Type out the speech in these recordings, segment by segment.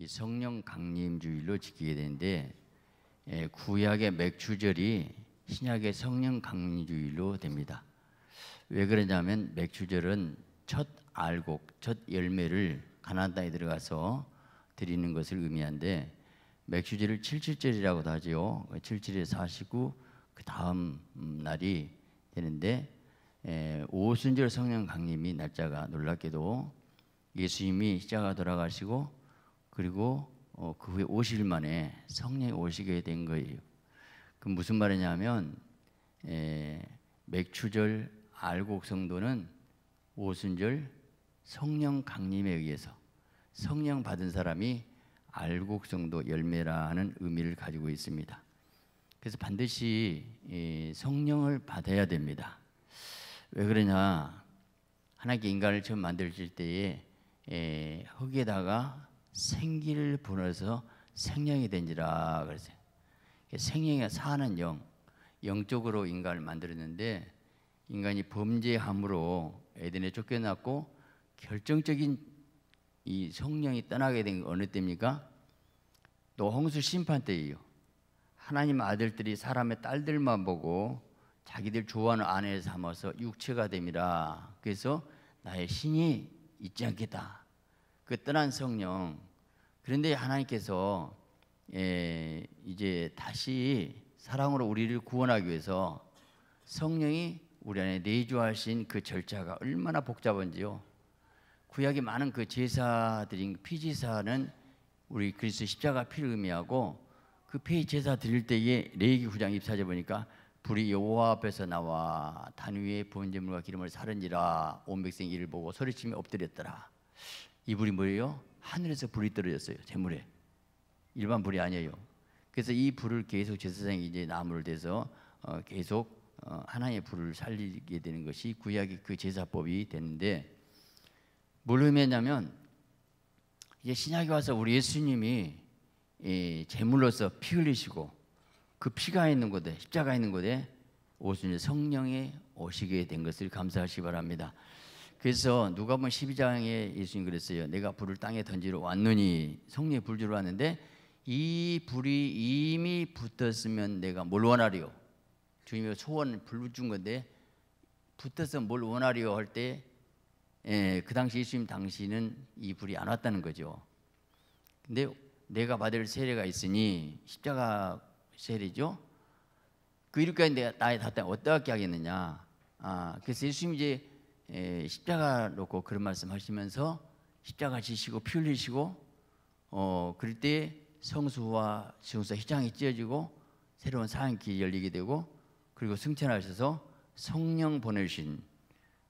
이 성령 강림주일로 지키게 되는데 예, 구약의 맥주절이 신약의 성령 강림주일로 됩니다. 왜 그러냐면 맥주절은 첫 알곡, 첫 열매를 가나안 땅에 들어가서 드리는 것을 의미한데 맥주절을 칠칠절이라고도 하지요. 칠칠에 사시고 그 다음 날이 되는데 에, 예, 오순절 성령 강림이 날짜가 놀랍게도 예수님이 십자가 돌아가시고 그리고 어, 그 후에 50일 만에 성령이 오시게 된 거예요. 그 무슨 말이냐면 에, 예, 맥추절 알곡성도는 오순절 성령 강림에 의해서 성령 받은 사람이 알곡성도 열매라는 의미를 가지고 있습니다. 그래서 반드시 이, 예, 성령을 받아야 됩니다. 왜 그러냐? 하나님께 인간을 처음 만들실 때에 에, 예, 흙에다가 생기를 보내서 생명이 된지라 그랬어요. 생명의 사는 영, 영적으로 인간을 만들었는데 인간이 범죄함으로 에덴에 쫓겨났고 결정적인 이 성령이 떠나게 된 어느 때입니까? 또 홍수 심판 때예요. 하나님 아들들이 사람의 딸들만 보고 자기들 좋아하는 아내 삼아서 육체가 됨이라. 그래서 나의 신이 있지 않겠다. 그 떠난 성령. 그런데 하나님께서 예, 이제 다시 사랑으로 우리를 구원하기 위해서 성령이 우리 안에 내주하신 그 절차가 얼마나 복잡한지요. 구약의 많은 그 제사들인 그 피지사는 우리 그리스도 십자가 피를 의미하고 그피 제사 드릴 때에 레이기 후장 입사제 보니까 불이 여호와 앞에서 나와 단 위에 번제물과 기름을 사른지라 온 백성이 이를 보고 소리치며 엎드렸더라. 이 불이 뭐예요? 하늘에서 불이 떨어졌어요. 제물에. 일반 불이 아니에요. 그래서 이 불을 계속 제사장이 이제 나무를 대서 어, 계속 어, 하나의 불을 살리게 되는 것이 구약의 그 제사법이 되는데 뭘 의미했냐면 이제 신약에 와서 우리 예수님이 이 제물로서 피 흘리시고 그 피가 있는 곳에 십자가 있는 곳에 오순이 성령이 오시게 된 것을 감사하시 바랍니다. 그래서 누가복음 12장에 예수님 그랬어요. 내가 불을 땅에 던지러 왔느니 성리에 불주러 왔는데 이 불이 이미 붙었으면 내가 뭘 원하리요? 주님이 소원 불붙준 건데 붙어서 뭘 원하리요 할때그 예, 당시 예수님 당시는 이 불이 안 왔다는 거죠. 근데 내가 받을 세례가 있으니 십자가 세례죠. 그이름까 내가 나의 다다 어떻게 하겠느냐. 아, 그래서 예수님 이제 예, 십자가 놓고 그런 말씀 하시면서 십자가 지시고 피 흘리시고 어 그럴 때 성수와 지성수 희장이 찢어지고 새로운 사안기 열리게 되고 그리고 승천하셔서 성령 보내신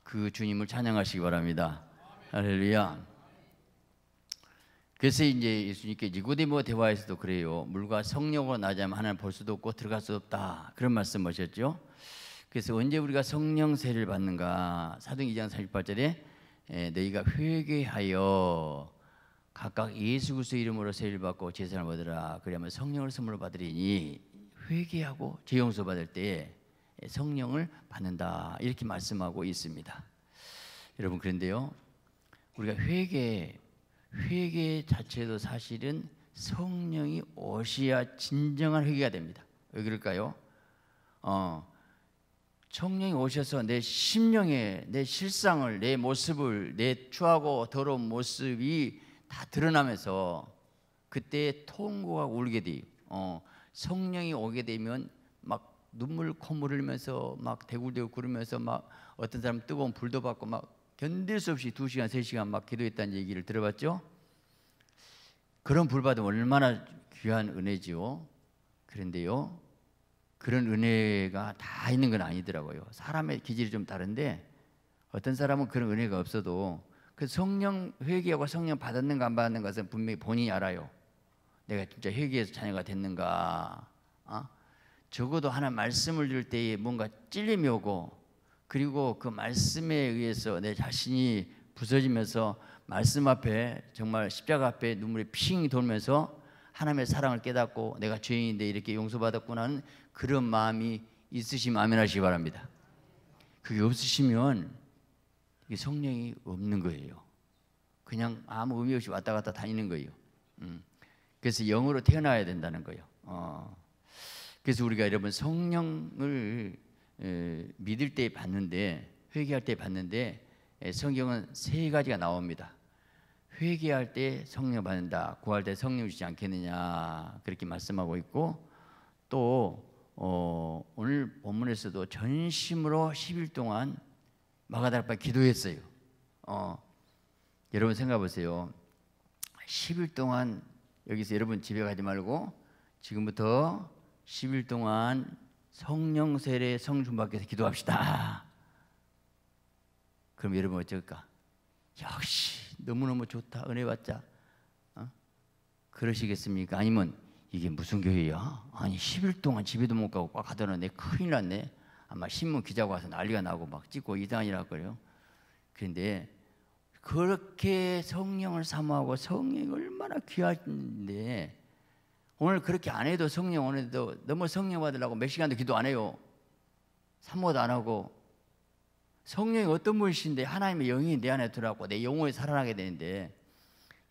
그 주님을 찬양하시기 바랍니다. 할렐루야. 그래서 이제 예수님께 니고데모 대화에서도 그래요. 물과 성령으로 나자면 하나님 볼 수도 없고 들어갈 수 없다. 그런 말씀하셨죠. 그래서 언제 우리가 성령 세를 받는가? 사도행 2장 38절에 예, 너희가 회개하여 각각 예수 그리스도 이름으로 세를 례 받고 제사를 받으라. 그러면 성령을 선물로 받으리니 회개하고 죄 용서 받을 때에 성령을 받는다. 이렇게 말씀하고 있습니다. 여러분 그런데요. 우리가 회개 회개 자체도 사실은 성령이 오셔야 진정한 회개가 됩니다. 왜 그럴까요? 어, 성령이 오셔서 내 심령에 내 실상을 내 모습을 내 추하고 더러운 모습이 다 드러나면서 그때 통고가 울게 돼. 어, 성령이 오게 되면 막 눈물 콧물 흘리면서 막 대굴대굴 구르면서 막 어떤 사람 뜨거운 불도 받고 막 견딜 수 없이 2시간 3시간 막 기도했다는 얘기를 들어봤죠? 그런 불 받으면 얼마나 귀한 은혜지요. 그런데요. 그런 은혜가 다 있는 건 아니더라고요. 사람의 기질이 좀 다른데 어떤 사람은 그런 은혜가 없어도 그 성령 회개하고 성령 받았는가 안받았는 것은 분명히 본인이 알아요. 내가 진짜 회개해서 자녀가 됐는가. 어? 적어도 하나 말씀을 들 때에 뭔가 찔림이 오고 그리고 그 말씀에 의해서 내 자신이 부서지면서 말씀 앞에 정말 십자가 앞에 눈물이 핑 돌면서 하나님의 사랑을 깨닫고 내가 죄인인데 이렇게 용서받았구나는 그런 마음이 있으시면 아멘 하시기 바랍니다. 그게 없으시면 이게 성령이 없는 거예요. 그냥 아무 의미 없이 왔다 갔다 다니는 거예요. 음. 그래서 영으로 태어나야 된다는 거예요. 어. 그래서 우리가 여러분 성령을 에, 믿을 때 봤는데 회개할 때 봤는데 에, 성경은 세 가지가 나옵니다. 회개할 때 성령 받는다. 구할 때 성령 주지 않겠느냐. 그렇게 말씀하고 있고 또 어, 오늘 본문에서도 전심으로 10일 동안 마가달바 기도했어요. 어, 여러분 생각해 보세요. 10일 동안 여기서 여러분 집에 가지 말고 지금부터 10일 동안 성령 세례 성준 밖에서 기도합시다. 그럼 여러분 어쩔까? 역시 너무너무 좋다 은혜 받자 어? 그러시겠습니까? 아니면 이게 무슨 교회야? 아니 10일 동안 집에도 못 가고 꽉 가더는데 큰일 났네 아마 신문 기자가 와서 난리가 나고 막 찍고 이단이라 그래요 근데 그렇게 성령을 사모하고 성령이 얼마나 귀한데 오늘 그렇게 안 해도 성령 오늘도 너무 성령 받으려고 몇 시간도 기도 안 해요 사모도 안 하고 성령이 어떤 분이신데 하나님의 영이 내 안에 들어왔고 내 영혼이 살아나게 되는데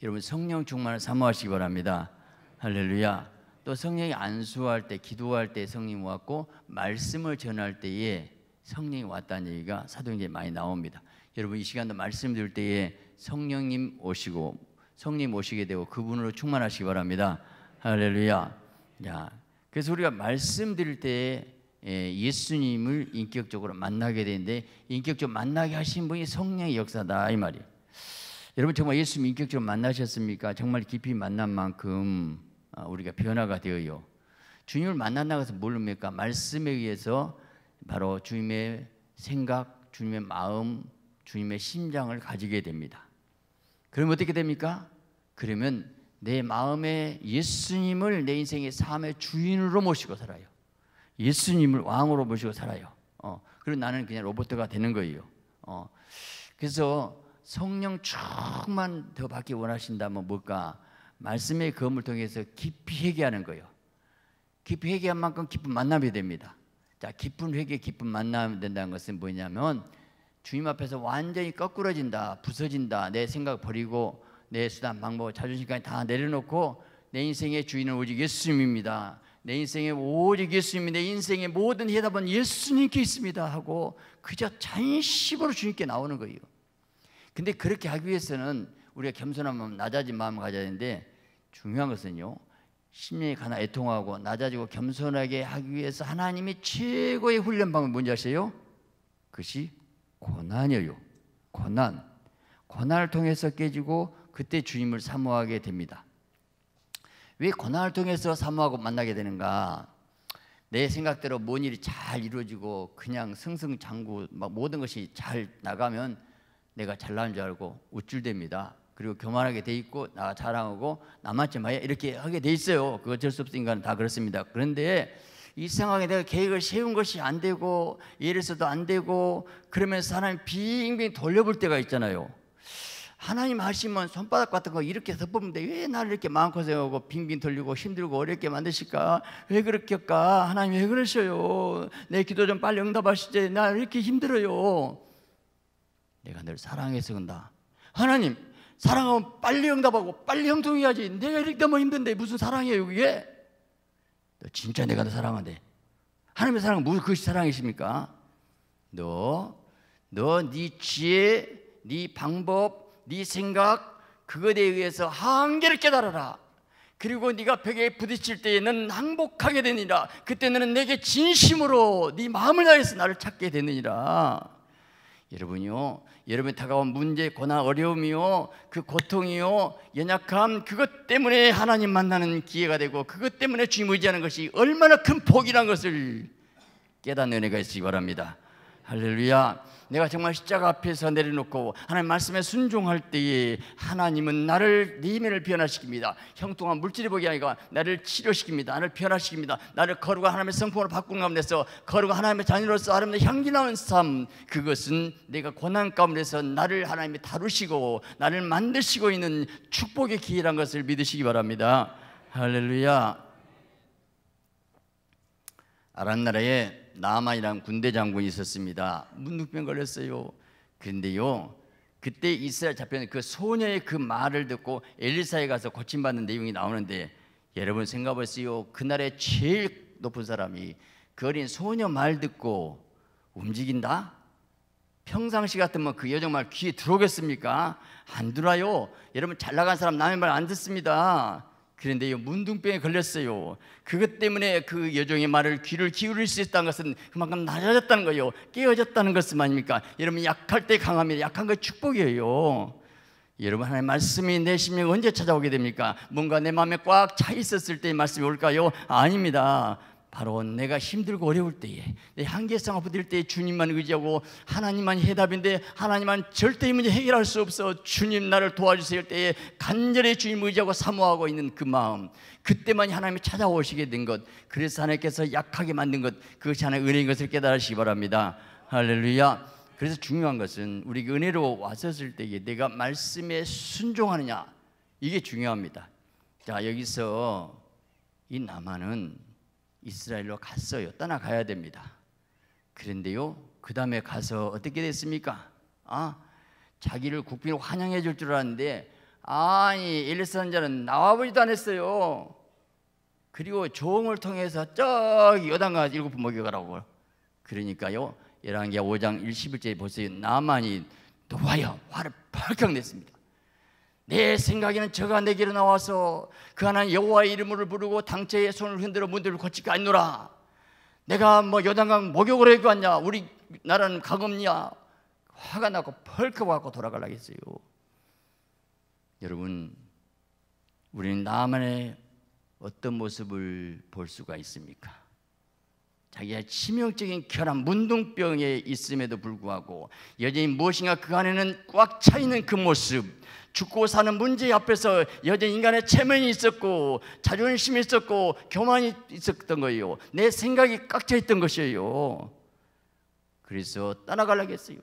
여러분 성령 충만을 사모하시기 바랍니다. 할렐루야. 또 성령이 안수할 때 기도할 때 성령이 왔고 말씀을 전할 때에 성령이 왔다는 얘기가 사도행전에 많이 나옵니다. 여러분 이 시간도 말씀 드릴 때에 성령님 오시고 성님 령 오시게 되고 그분으로 충만하시기 바랍니다. 할렐루야. 야. 그래서 우리가 말씀 드릴 때에 예, 예수님을 인격적으로 만나게 되는데 인격적으로 만나게 하신 분이 성령의 역사다 이 말이에요. 여러분 정말 예수님 인격적으로 만나셨습니까? 정말 깊이 만난 만큼 아, 우리가 변화가 되어요. 주님을 만나나 가서 뭘 합니까? 말씀에 의해서 바로 주님의 생각, 주님의 마음, 주님의 심장을 가지게 됩니다. 그럼 어떻게 됩니까? 그러면 내 마음에 예수님을 내 인생의 삶의 주인으로 모시고 살아요. 예수님을 왕으로 모시고 살아요. 어, 그리고 나는 그냥 로봇가 되는 거예요. 어, 그래서 성령 충만 더 받기 원하신다면 뭘까? 말씀의 검을 통해서 깊이 회개하는 거예요. 깊이 회개한 만큼 깊은 만남이 됩니다. 자, 깊은 회개, 깊은 만남이 된다는 것은 뭐냐면 주님 앞에서 완전히 거꾸러진다, 부서진다, 내 생각 버리고 내 수단 방법, 자존심까지 다 내려놓고 내 인생의 주인은 오직 예수님입니다. 내 인생에 오직 예수님이 내 인생의 모든 해답은 예수님께 있습니다 하고 그저 잔심으로 주님께 나오는 거예요 근데 그렇게 하기 위해서는 우리가 겸손한 마음, 낮아진 마음을 가져야 되는데 중요한 것은요 심령이 가나 애통하고 낮아지고 겸손하게 하기 위해서 하나님이 최고의 훈련 방법이 뭔지 아세요? 그것이 고난이에요 고난 고난을 통해서 깨지고 그때 주님을 사모하게 됩니다 왜 고난을 통해서 사모하고 만나게 되는가? 내 생각대로 뭔 일이 잘 이루어지고 그냥 승승장구 막 모든 것이 잘 나가면 내가 잘난 줄 알고 우쭐댑니다. 그리고 교만하게 돼 있고 나 자랑하고 남한테 마야 이렇게 하게 돼 있어요. 그거 어쩔 수 없어 인간다 그렇습니다. 그런데 이 상황에 내가 계획을 세운 것이 안 되고 예를 써도 안 되고 그러면서 사람이 빙빙 돌려볼 때가 있잖아요. 하나님 말씀은 손바닥 같은 거 이렇게 덮으면데 왜 나를 이렇게 마음 고생하고 빙빙 돌리고 힘들고 어렵게 만드실까? 왜그렇게할까 하나님 왜 그러셔요? 내 기도 좀 빨리 응답하시지. 나 이렇게 힘들어요. 내가 늘 사랑해서 그런다. 하나님 사랑하면 빨리 응답하고 빨리 형통해야지. 내가 이렇게 너무 뭐 힘든데 무슨 사랑이에요 그게? 너 진짜 내가 너 사랑한대. 하나님의 사랑은 무슨 그것이 사랑이십니까? 너, 너 네 지혜, 네 방법, 네 생각 그것에 의해서 한계를 깨달아라. 그리고 네가 벽에 부딪힐 때에는 항복하게 되니라. 그때는 내게 진심으로 네 마음을 다해서 나를 찾게 되느니라. 여러분이요. 여러분이 다가온 문제, 고난, 어려움이요. 그 고통이요. 연약함. 그것 때문에 하나님 만나는 기회가 되고 그것 때문에 주님 의지하는 것이 얼마나 큰 복이란 것을 깨닫는 은혜가 있으기 바랍니다. 할렐루야. 내가 정말 십자가 앞에서 내려놓고 하나님 말씀에 순종할 때에 하나님은 나를 내면을 네 변화시킵니다. 형통한 물질이 보기 아니라 나를 치료시킵니다. 나를 변화시킵니다. 나를 거룩한 하나님의 성품으로 바꾼 가운데서 거룩한 하나님의 자녀로서 하나님의 향기 나는 삶 그것은 내가 고난 가운데서 나를 하나님이 다루시고 나를 만드시고 있는 축복의 기회란 것을 믿으시기 바랍니다. 할렐루야. 아랍 나라에 나만이란 군대 장군이 있었습니다. 문둥병 걸렸어요. 근데요. 그때 이스라엘 잡혀는그 소녀의 그 말을 듣고 엘리사에 가서 고침받는 내용이 나오는데 여러분 생각해보세요. 그날에 제일 높은 사람이 그 어린 소녀 말 듣고 움직인다? 평상시 같으면 그 여정 말 귀에 들어오겠습니까? 안 들어요. 여러분 잘 나간 사람 남의 말 안 듣습니다. 그런데 이 문둥병에 걸렸어요. 그것 때문에 그 여종의 말을 귀를 기울일 수 있다는 것은 그만큼 낮아졌다는 거예요. 깨어졌다는 것은 아닙니까? 여러분 약할 때 강함이 약한 거 축복이에요. 여러분 하나님 말씀이 내심령 언제 찾아오게 됩니까? 뭔가 내 마음에 꽉 차 있었을 때 말씀이 올까요? 아닙니다. 바로 내가 힘들고 어려울 때에 내 한계상 부딪힐 때에 주님만 의지하고 하나님만 해답인데 하나님만 절대 이 문제 해결할 수 없어 주님 나를 도와주세요 때에 간절히 주님 의지하고 사모하고 있는 그 마음 그때만 하나님이 찾아오시게 된 것 그래서 하나님께서 약하게 만든 것 그것이 하나의 은혜인 것을 깨달으시기 바랍니다 할렐루야 그래서 중요한 것은 우리 은혜로 왔었을 때에 내가 말씀에 순종하느냐 이게 중요합니다. 자 여기서 이 나만은 이스라엘로 갔어요. 떠나가야 됩니다. 그런데요, 그 다음에 가서 어떻게 됐습니까? 아, 자기를 국빈으 환영해 줄 줄 알았는데, 아니, 엘리사는 나와보지도 않았어요. 그리고 조을 통해서 저기 요단 일곱 번 먹여가라고. 그러니까요, 열왕기 5장 1 1절에 보세요. 나만이 노하여 화를 펄컥 냈습니다. 내 생각에는 저가 내게로 나와서 그하나는 여호와의 이름을 부르고 당체의 손을 흔들어 문들을 거칠까 아니노라 내가 뭐 여단강 목욕을 해고 왔냐 우리 나라는 가없냐 화가 나고 펄컥 갖고 돌아가려겠어요 여러분 우리는 나만의 어떤 모습을 볼 수가 있습니까? 자기의 치명적인 결함, 문둥병에 있음에도 불구하고 여전히 무엇인가 그 안에는 꽉 차 있는 그 모습, 죽고 사는 문제 앞에서 여전히 인간의 체면이 있었고 자존심이 있었고 교만이 있었던 거예요. 내 생각이 꽉 차 있던 것이에요. 그래서 따라가려고 했어요.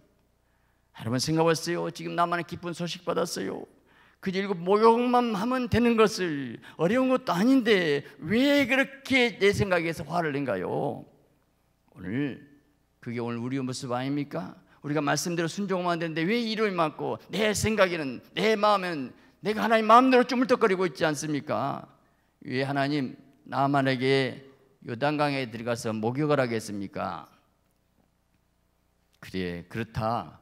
여러분 생각하세요 지금 나만의 기쁜 소식 받았어요. 그저 일곱 목욕만 하면 되는 것을 어려운 것도 아닌데 왜 그렇게 내 생각에서 화를 낸가요? 오늘 그게 오늘 우리의 모습 아닙니까? 우리가 말씀대로 순종하면 되는데 왜 이를 맞고 내 생각에는 내마음에 내가 하나님 마음대로 쭈물떡거리고 있지 않습니까? 왜 하나님 나만에게 요단강에 들어가서 목욕을 하겠습니까? 그래 그렇다.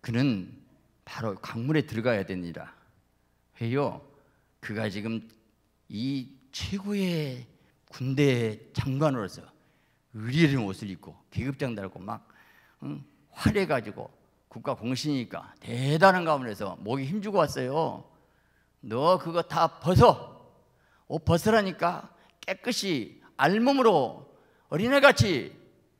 그는 바로 강물에 들어가야 되니라. 해요. 그가 지금 이 최고의 군대 장관으로서 의리는 옷을 입고 계급장 달고 막 응? 화려해가지고 국가 공신이니까 대단한 가운데서 목이 힘주고 왔어요. 너 그거 다 벗어. 옷 벗으라니까 깨끗이 알몸으로 어린애같이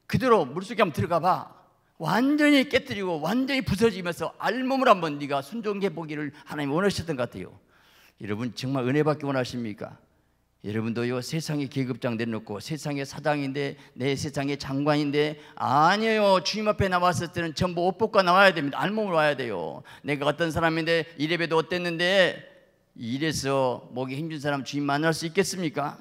그대로 물속에 한번 들어가 봐. 완전히 깨뜨리고 완전히 부서지면서 알몸을 한번 네가 순종해 보기를 하나님 원하셨던 것 같아요. 여러분 정말 은혜받기 원하십니까? 여러분도 이세상에 계급장 내놓고 세상에 사장인데 내세상에 장관인데 아니에요 주님 앞에 나왔을 때는 전부 옷 벗고 나와야 됩니다 알몸으로 와야 돼요 내가 어떤 사람인데 이래봬도 어땠는데 이래서 목이 힘든 사람 주님 만날 수 있겠습니까?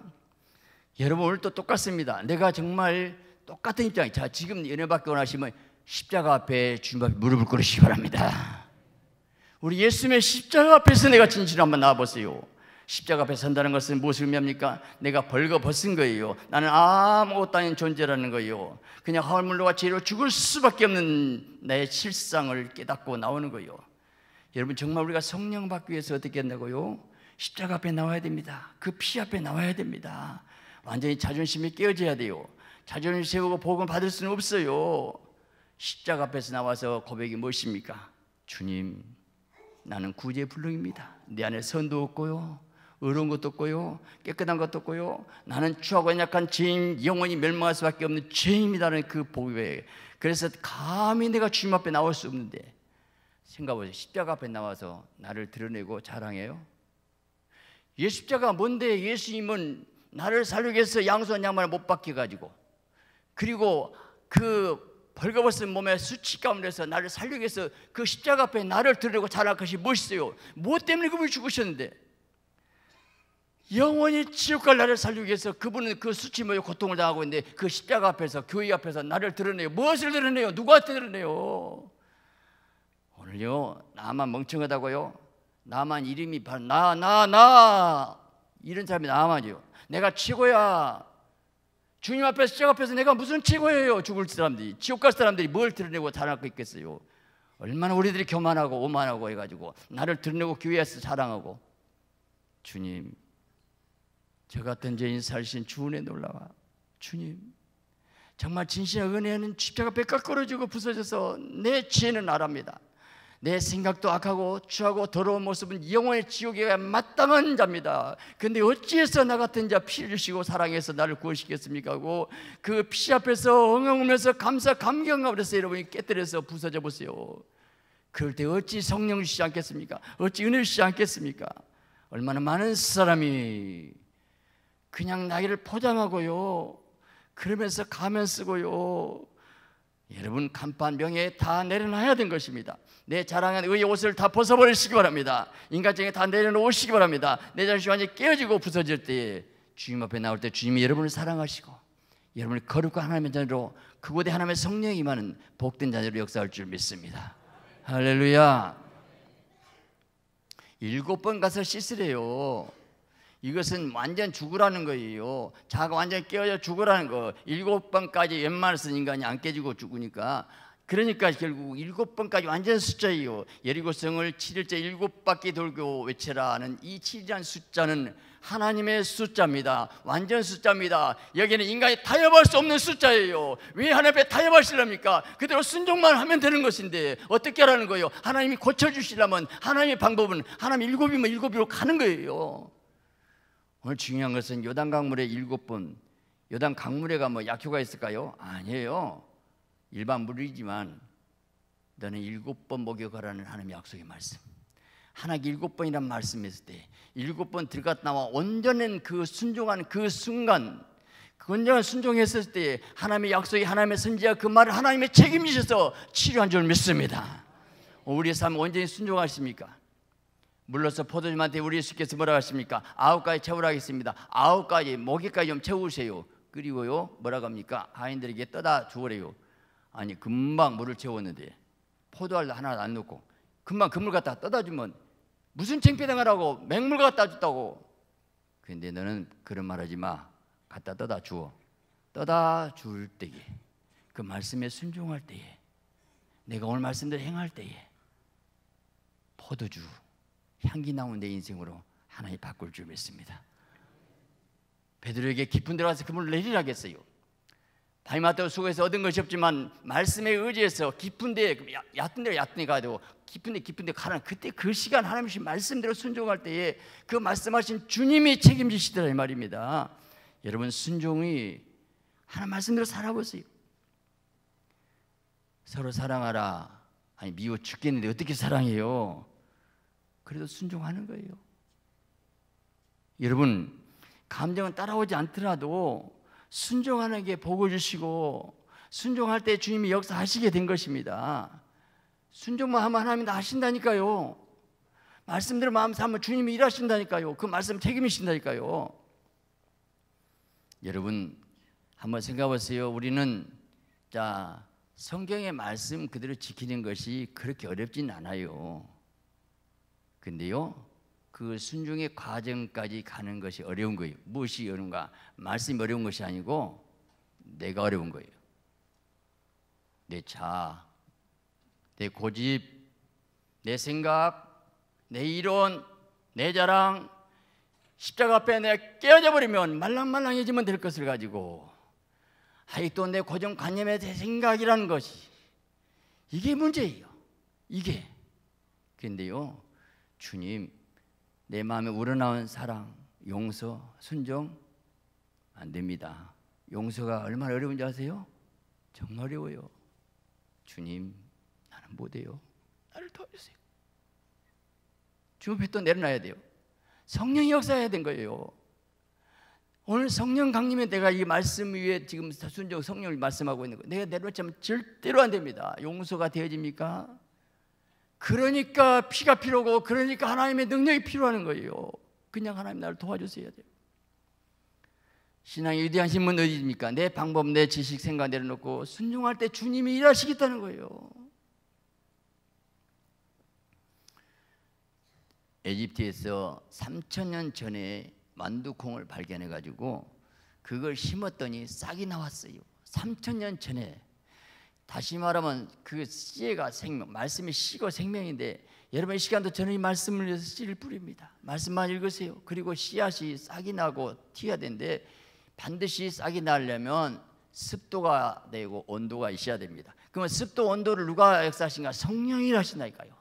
여러분 오늘도 똑같습니다 내가 정말 똑같은 입장이 자 지금 연애 받기 원하시면 십자가 앞에 주님 앞에 무릎을 꿇으시기 바랍니다 우리 예수님의 십자가 앞에서 내가 진실 한번 나와보세요 십자가 앞에 선다는 것은 무엇을 의미합니까? 내가 벌거벗은 거예요. 나는 아무것도 아닌 존재라는 거예요. 그냥 하물물과 죄로 죽을 수밖에 없는 나의 실상을 깨닫고 나오는 거예요. 여러분 정말 우리가 성령 받기 위해서 어떻게 한다고요? 십자가 앞에 나와야 됩니다. 그 피 앞에 나와야 됩니다. 완전히 자존심이 깨어져야 돼요. 자존심 세우고 복음 받을 수는 없어요. 십자가 앞에서 나와서 고백이 무엇입니까? 주님, 나는 구제 불능입니다. 내 안에 선도 없고요. 의로운 것도 없고요 깨끗한 것도 없고요 나는 추하고 연약한 죄인 영원히 멸망할 수밖에 없는 죄인이다는 그보배 그래서 감히 내가 주님 앞에 나올 수 없는데 생각해보세요 십자가 앞에 나와서 나를 드러내고 자랑해요 예 십자가 뭔데 예수님은 나를 살리기 위해서 양손 양말 못 박혀가지고 그리고 그 벌거벗은 몸에 수치 가운데서 나를 살리기 위해서 그 십자가 앞에 나를 드리고 자랑할 것이 무엇이어요 뭐 무엇 때문에 그분이 죽으셨는데 영원히 지옥 갈 나를 살리기 위해서 그분은 그수치의 고통을 당하고 있는데 그 십자가 앞에서 교회 앞에서 나를 드러내요. 무엇을 드러내요? 누구한테 드러내요? 오늘요 나만 멍청하다고요? 나만 이름이 나나 나 이런 사람이 나만이요. 내가 최고야. 주님 앞에서 십자가 앞에서 내가 무슨 최고예요? 죽을 사람들이 지옥 갈 사람들이 뭘 드러내고 자랑하고 있겠어요? 얼마나 우리들이 교만하고 오만하고 해가지고 나를 드러내고 교회에서 자랑하고 주님 저 같은 죄인 살신 주은에 놀라와 주님 정말 진실의 은혜는 십자가 앞 깎아지고 부서져서 내 죄는 나랍니다 내 생각도 악하고 추하고 더러운 모습은 영원의 지옥에 마땅한 자입니다 근데 어찌해서 나 같은 자 피를 주시고 사랑해서 나를 구원시켰습니까 하고 그 피 앞에서 엉엉우면서 감사 감격하면서 여러분이 깨뜨려서 부서져 보세요 그럴 때 어찌 성령 주시지 않겠습니까? 어찌 은혜 주시지 않겠습니까? 얼마나 많은 사람이 그냥 나기를 포장하고요. 그러면서 가면 쓰고요. 여러분 간판 명예 다 내려놔야 된 것입니다. 내 자랑한 의 옷을 다 벗어버리시기 바랍니다. 인간적인 다 내려놓으시기 바랍니다. 내 자신 완전히 깨어지고 부서질 때 주님 앞에 나올 때 주님이 여러분을 사랑하시고 여러분을 거룩한 하나님의 자녀로 그곳에 하나님의 성령이 임하는 복된 자녀로 역사할 줄 믿습니다. 할렐루야. 일곱 번 가서 씻으래요. 이것은 완전 죽으라는 거예요. 자가 완전 깨어져 죽으라는 거. 일곱 번까지 웬만해서 인간이 안 깨지고 죽으니까. 그러니까 결국 일곱 번까지 완전 숫자예요. 예리고성을 7일째 일곱 바퀴 돌고 외치라는 이 7이란 숫자는 하나님의 숫자입니다. 완전 숫자입니다. 여기는 인간이 타협할 수 없는 숫자예요. 왜 하나님께 타협하시렵니까? 그대로 순종만 하면 되는 것인데 어떻게 하라는 거예요? 하나님이 고쳐주시려면 하나님의 방법은 하나님 일곱이면 일곱이로 가는 거예요. 오늘 중요한 것은 요단 강물의 일곱 분 요단 강물에가 뭐 약효가 있을까요? 아니에요 일반 물이지만 너는 일곱 번 목욕하라는 하나님의 약속의 말씀 하나님 일곱 번이란 말씀했을 때 일곱 번 들어갔다 나와 온전한 그 순종한 그 순간 건장한 그 순종했을 때 하나님의 약속이 하나님의 선지자 그 말을 하나님의 책임이셔서 치료한 줄 믿습니다 우리의 삶 온전히 순종하십니까? 물러서 포도주한테 우리 예수께서 뭐라고 하십니까? 아홉 가지 채우라 하겠습니다. 아홉 가지 모기까지 좀 채우세요. 그리고요 뭐라고 합니까? 하인들에게 떠다 주어래요. 아니 금방 물을 채웠는데 포도알 하나 안 넣고 금방 그 물 갖다 떠다 주면 무슨 창피당하라고 맹물 갖다 줬다고. 근데 너는 그런 말하지 마. 갖다 떠다 주어. 떠다 줄 때에 그 말씀에 순종할 때에 내가 오늘 말씀대로 행할 때에 포도주 향기 나온 내 인생으로 하나님 바꿀 줄 믿습니다. 베드로에게 깊은 데로 가서 그물을 내리라겠어요. 다이마테오 수서 얻은 것이 없지만 말씀에 의지해서 깊은 데 그 얕은 데로 얕은 데 가도 깊은 데 깊은 데 가라 그때 그 시간 하나님이 말씀대로 순종할 때에 그 말씀하신 주님이 책임지시더라 이 말입니다 여러분 순종이 하나 말씀대로 살아보세요 서로 사랑하라 아니 미워 죽겠는데 어떻게 사랑해요 그래도 순종하는 거예요. 여러분, 감정은 따라오지 않더라도 순종하는 게 복을 주시고 순종할 때 주님이 역사하시게 된 것입니다. 순종만 하면 하나님 다 하신다니까요. 말씀대로 마음 삼으면 주님이 일하신다니까요. 그 말씀 책임이신다니까요. 여러분 한번 생각해세요 우리는 자 성경의 말씀 그대로 지키는 것이 그렇게 어렵진 않아요. 근데요, 그 순종의 과정까지 가는 것이 어려운 거예요. 무엇이 어려운가? 말씀이 어려운 것이 아니고 내가 어려운 거예요. 내 자, 내 고집, 내 생각, 내 이론, 내 자랑, 십자가 앞에 내가 깨어져 버리면 말랑말랑해지면 될 것을 가지고 아직도 내 고정관념의 생각이라는 것이 이게 문제예요. 이게. 근데요, 주님, 내 마음에 우러나온 사랑, 용서, 순종 안 됩니다. 용서가 얼마나 어려운지 아세요? 정말 어려워요. 주님, 나는 못해요. 나를 도와주세요. 주 앞에 또 내려놔야 돼요. 성령이 역사해야 된 거예요. 오늘 성령 강림에 내가 이 말씀 위에 지금 순종 성령을 말씀하고 있는 거 내가 내려놓자면 절대로 안 됩니다. 용서가 되어집니까? 그러니까 피가 필요고 그러니까 하나님의 능력이 필요하는 거예요. 그냥 하나님 나를 도와주셔야 돼요. 신앙의 위대한 힘은 어디입니까? 내 방법, 내 지식, 생각 내려놓고 순종할 때 주님이 일하시겠다는 거예요. 에집트에서 3천년 전에 만두콩을 발견해 가지고 그걸 심었더니 싹이 나왔어요. 3천년 전에 다시 말하면 그 씨가 생명, 말씀이 씨가 생명인데 여러분 이 시간도 저는 이 말씀을 위해서 씨를 뿌립니다. 말씀만 읽으세요. 그리고 씨앗이 싹이 나고 튀어야 되는데 반드시 싹이 나려면 습도가 되고 온도가 있어야 됩니다. 그러면 습도 온도를 누가 역사하신가? 성령이 하신다니까요.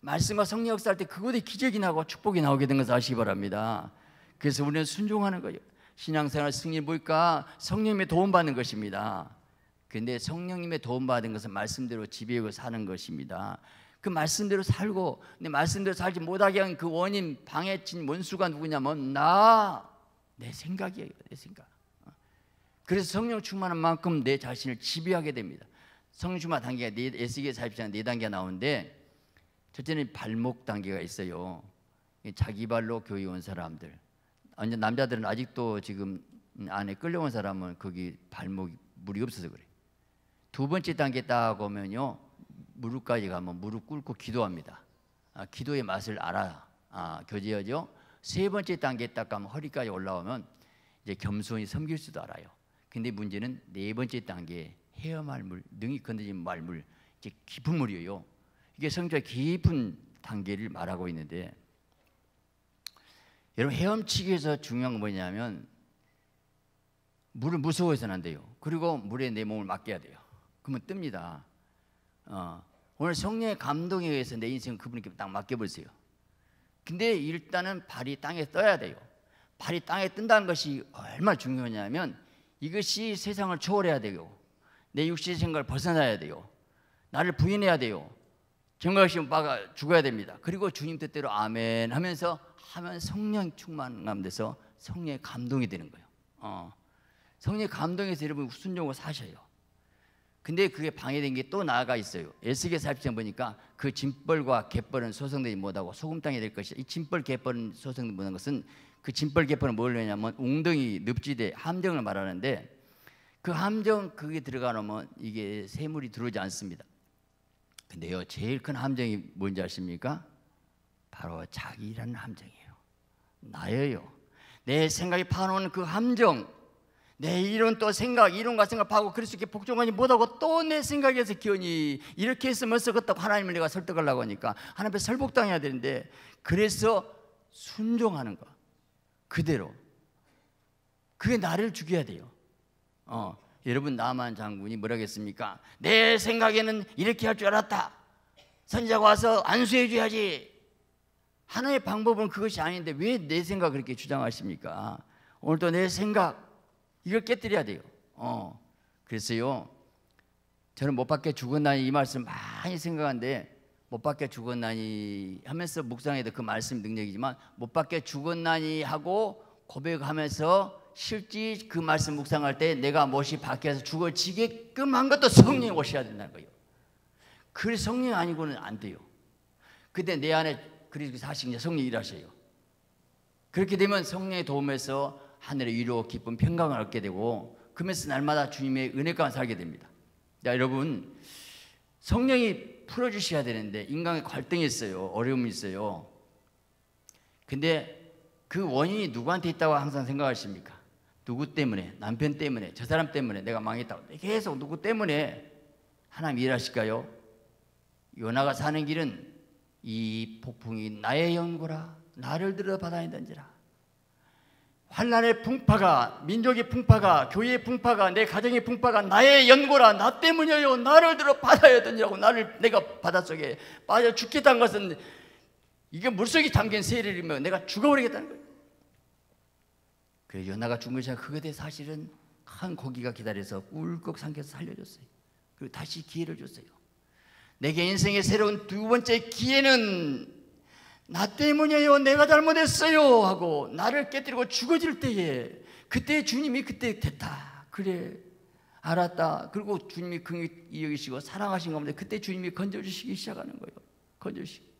말씀과 성령 역사할 때 그곳에 기적이 나고 축복이 나오게 된 것을 아시기 바랍니다. 그래서 우리는 순종하는 거예요. 신앙생활 승리 뭘까? 성령의 도움받는 것입니다. 근데 성령님의 도움받은 것은 말씀대로 지배하고 사는 것입니다. 그 말씀대로 살고 근데 말씀대로 살지 못하게 한 그 원인 방해친 원수가 누구냐면 나 내 생각이에요 내 생각 그래서 성령 충만한 만큼 내 자신을 지배하게 됩니다 성령 충만 단계가 네, 에스겔 40장 4단계 나오는데 첫째는 발목 단계가 있어요 자기 발로 교회 온 사람들 남자들은 아직도 지금 안에 끌려온 사람은 거기 발목 물이 없어서 그래 두 번째 단계 딱 오면요. 무릎까지 가면 무릎 꿇고 기도합니다. 아, 기도의 맛을 알아 아, 교제하죠. 세 번째 단계 딱 가면 허리까지 올라오면 이제 겸손히 섬길 수도 알아요. 근데 문제는 네 번째 단계 헤엄할 물, 능히 건드지 말 물, 이제 깊은 물이에요. 이게 성자의 깊은 단계를 말하고 있는데 여러분 헤엄치기에서 중요한 건 뭐냐면 물을 무서워해서는 안 돼요. 그리고 물에 내 몸을 맡겨야 돼요. 그러면 뜹니다. 어. 오늘 성령의 감동에 의해서 내 인생 그분께 딱 맡겨보세요. 근데 일단은 발이 땅에 떠야 돼요. 발이 땅에 뜬다는 것이 얼마나 중요하냐면 이것이 세상을 초월해야 돼요. 내육신 생각을 벗어나야 돼요. 나를 부인해야 돼요. 정각심 바가 죽어야 됩니다. 그리고 주님 뜻대로 아멘 하면서 하면 성령 충만감 돼서 성령의 감동이 되는 거예요. 어. 성령의 감동에서 여러분 순종으 사셔요. 근데 그게 방해된 게 또 나아가 있어요. 에스겔 40장 보니까 그 진벌과 갯벌은 소성되지 못하고 소금 땅이 될 것이다. 이 진벌 갯벌은 소성되지 못한 것은 그 진벌 갯벌은 뭘 왜냐면 웅덩이 늪지대 함정을 말하는데 그 함정 그게 들어가 놓으면 이게 새물이 들어오지 않습니다. 근데요 제일 큰 함정이 뭔지 아십니까? 바로 자기라는 함정이에요. 나예요. 내 생각이 파놓은 그 함정 내 이런 또 생각, 이런거 생각하고 그럴 수 있게 복종하지 못하고 또 내 생각에서 기운이 이렇게 했으면서 그렇다고 하나님을 내가 설득하려고 하니까 하나님 앞에 설복당해야 되는데 그래서 순종하는 거 그대로 그게 나를 죽여야 돼요 어, 여러분 나만 장군이 뭐라겠습니까? 내 생각에는 이렇게 할 줄 알았다 선지자가 와서 안수해 줘야지 하나의 방법은 그것이 아닌데 왜 내 생각 을 그렇게 주장하십니까? 오늘도 내 생각 이걸 깨뜨려야 돼요. 어. 그래서요. 저는 못 밖에 죽었나니 이 말씀 많이 생각하데못 밖에 죽었나니 하면서 묵상해도 그 말씀 능력이지만 못 밖에 죽었나니 하고 고백하면서 실제 그 말씀 묵상할 때 내가 무엇이 밖에서 죽어지게끔 한 것도 성령이 오셔야 된다는 거예요. 그 성령 아니고는 안 돼요. 근데 내 안에 그리스도 사실 성령 일하셔요. 그렇게 되면 성령의 도움에서 하늘의 위로 기쁨 평강을 얻게 되고 금메서 날마다 주님의 은혜 가운데 살게 됩니다. 자 여러분 성령이 풀어주셔야 되는데 인간의 갈등이 있어요 어려움이 있어요. 근데 그 원인이 누구한테 있다고 항상 생각하십니까? 누구 때문에 남편 때문에 저 사람 때문에 내가 망했다고 네, 계속 누구 때문에 하나님 일하실까요? 요나가 사는 길은 이 폭풍이 나의 연고라 나를 들어 받아야 된지라 환란의 풍파가 민족의 풍파가 교회의 풍파가 내 가정의 풍파가 나의 연고라 나 때문이에요 나를 들어 받아야 되냐고 나를 내가 바닷속에 빠져 죽겠다는 것은 이게 물속에 담긴 세례이며 내가 죽어버리겠다는 거예요 그래 요나가 죽은 것이 그거에 사실은 한 고기가 기다려서 울컥 삼켜서 살려줬어요 그리고 다시 기회를 줬어요 내게 인생의 새로운 두 번째 기회는 나 때문이에요. 내가 잘못했어요. 하고 나를 깨뜨리고 죽어질 때에 그때 주님이 그때 됐다. 그래. 알았다. 그리고 주님이 긍이 여기시고 사랑하신 겁니다. 그때 주님이 건져주시기 시작하는 거예요. 건져주시기.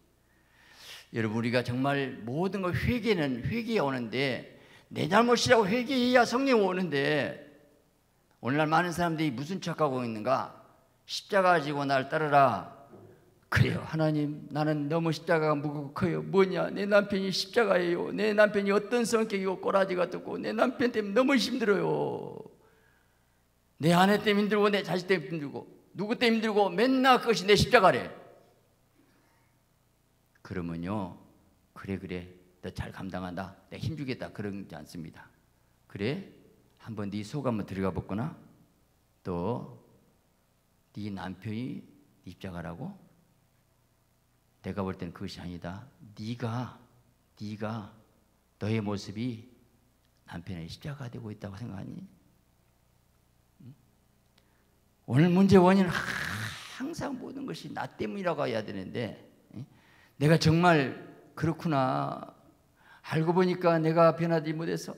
여러분, 우리가 정말 모든 걸 회개는 회개에 오는데 내 잘못이라고 회개해야 성령 이 오는데 오늘날 많은 사람들이 무슨 척하고 있는가? 십자가 지고 날 따르라. 그래요. 네. 하나님, 나는 너무 십자가가 무겁고 커요. 뭐냐? 내 남편이 십자가예요. 내 남편이 어떤 성격이고 꼬라지 같고 내 남편 때문에 너무 힘들어요. 내 아내 때문에 힘들고 내 자식 때문에 힘들고 누구 때문에 힘들고 맨날 그것이 내 십자가래. 그러면요. 그래 그래. 너 잘 감당한다. 내가 힘주겠다. 그런지 않습니다. 그래? 한번 네속 한번 들어가 봤구나. 또 네 남편이 입자가라고 네 내가 볼 땐 그것이 아니다. 네가 네가 너의 모습이 남편의 십자가 되고 있다고 생각하니? 오늘 문제 원인은 항상 모든 것이 나 때문이라고 해야 되는데 내가 정말 그렇구나 알고 보니까 내가 변하지 못해서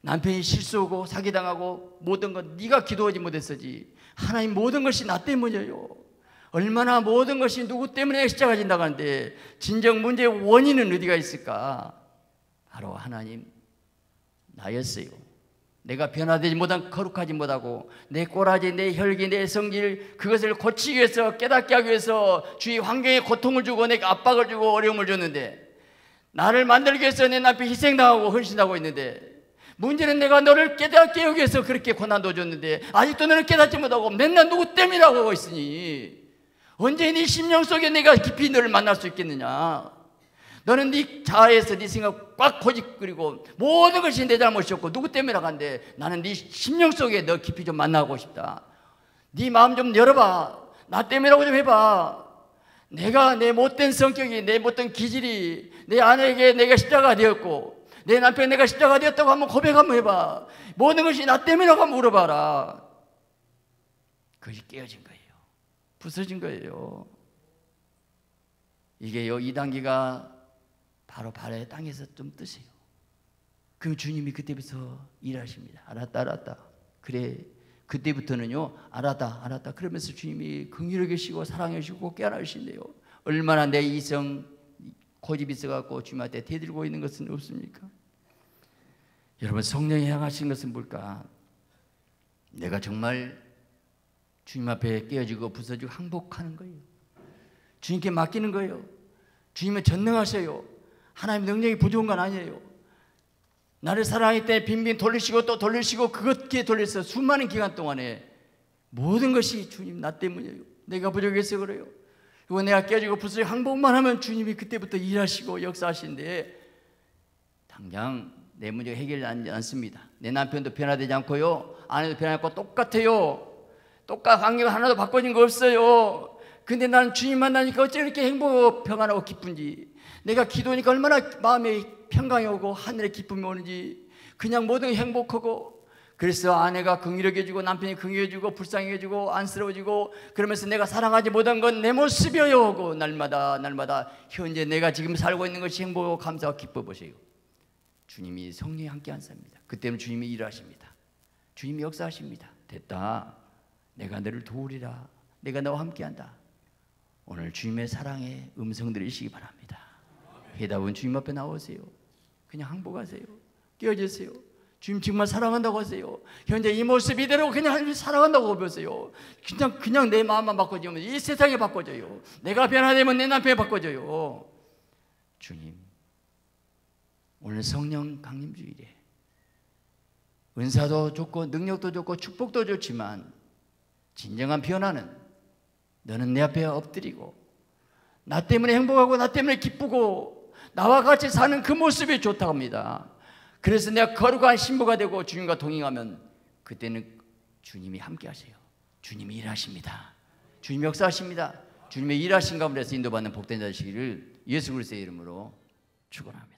남편이 실수하고 사기당하고 모든 건 네가 기도하지 못했어지 하나님 모든 것이 나 때문이에요 얼마나 모든 것이 누구 때문에 시작가 진다고 하는데 진정 문제의 원인은 어디가 있을까? 바로 하나님 나였어요. 내가 변화되지 못한 거룩하지 못하고 내 꼬라지, 내 혈기, 내 성질 그것을 고치기 위해서 깨닫게 하기 위해서 주위 환경에 고통을 주고 내게 압박을 주고 어려움을 줬는데 나를 만들기 위해서 내 앞에 희생당하고 헌신하고 있는데 문제는 내가 너를 깨닫게 하기 위해서 그렇게 고난도 줬는데 아직도 너는 깨닫지 못하고 맨날 누구 때문이라고 하고 있으니 언제 네 심령 속에 내가 깊이 너를 만날 수 있겠느냐? 너는 네 자아에서 네 생각 꽉 고집거리고 모든 것이 내 잘못이었고 누구 때문에 나간데 나는 네 심령 속에 너 깊이 좀 만나고 싶다. 네 마음 좀 열어봐. 나 때문이라고 좀 해봐. 내가 내 못된 성격이 내 못된 기질이 내 아내에게 내가 십자가 되었고 내 남편 내가 십자가 되었다고 한번 고백 한번 해봐. 모든 것이 나 때문이라고 한번 물어봐라. 그것이 깨어진 거예요. 부서진 거예요. 이게요, 이 단계가 바로 발의 땅에서 좀 뜨세요. 그럼 주님이 그때부터 일하십니다. 알았다, 알았다. 그래. 그때부터는요, 알았다, 알았다. 그러면서 주님이 긍휼하시고 사랑해시고 깨달으신대요. 얼마나 내 이성 고집 있어갖고 주님한테 대들고 있는 것은 없습니까? 여러분, 성령이 향하신 것은 뭘까? 내가 정말 주님 앞에 깨어지고 부서지고 항복하는 거예요. 주님께 맡기는 거예요. 주님의 전능하세요. 하나님 능력이 부족한 건 아니에요. 나를 사랑할 때 빈빈 돌리시고 또 돌리시고 그것께 돌려서 수많은 기간 동안에 모든 것이 주님 나 때문이에요. 내가 부족해서 그래요. 그리고 내가 깨지고 부서지고 항복만 하면 주님이 그때부터 일하시고 역사하시데 당장 내 문제가 해결되지 않습니다. 내 남편도 변화되지 않고요. 아내도 변화하고 똑같아요. 똑같은 환경 하나도 바꿔진 거 없어요. 근데 나는 주님 만나니까 어째 이렇게 행복하고 평안하고 기쁜지 내가 기도니까 얼마나 마음에 평강이 오고 하늘의 기쁨이 오는지 그냥 모든 게 행복하고 그래서 아내가 긍휼해지고 남편이 긍휼해지고 불쌍해지고 안쓰러워지고 그러면서 내가 사랑하지 못한 건 내 모습이어요 하고 날마다 날마다 현재 내가 지금 살고 있는 것이 행복하고 감사하고 기뻐 보세요 주님이 성령이 함께 안 삽니다 그때는 주님이 일하십니다 주님이 역사하십니다 됐다 내가 너를 도우리라. 내가 너와 함께한다. 오늘 주님의 사랑의 음성 들으시기 바랍니다. 해답은 주님 앞에 나오세요. 그냥 항복하세요. 깨어지세요. 주님 정말 사랑한다고 하세요. 현재 이 모습 이대로 그냥 하나님 사랑한다고 보세요. 그냥 그냥 내 마음만 바꿔주면 이 세상이 바꿔져요. 내가 변화되면 내 남편이 바꿔져요. 주님, 오늘 성령 강림 주일에 은사도 좋고 능력도 좋고 축복도 좋지만 진정한 변화는 너는 내 앞에 엎드리고 나 때문에 행복하고 나 때문에 기쁘고 나와 같이 사는 그 모습이 좋다고 합니다. 그래서 내가 거룩한 신부가 되고 주님과 동행하면 그때는 주님이 함께 하세요. 주님이 일하십니다. 주님 역사하십니다. 주님의 일하신 가운데서 인도받는 복된 자식을 예수 그리스도의 이름으로 축원합니다.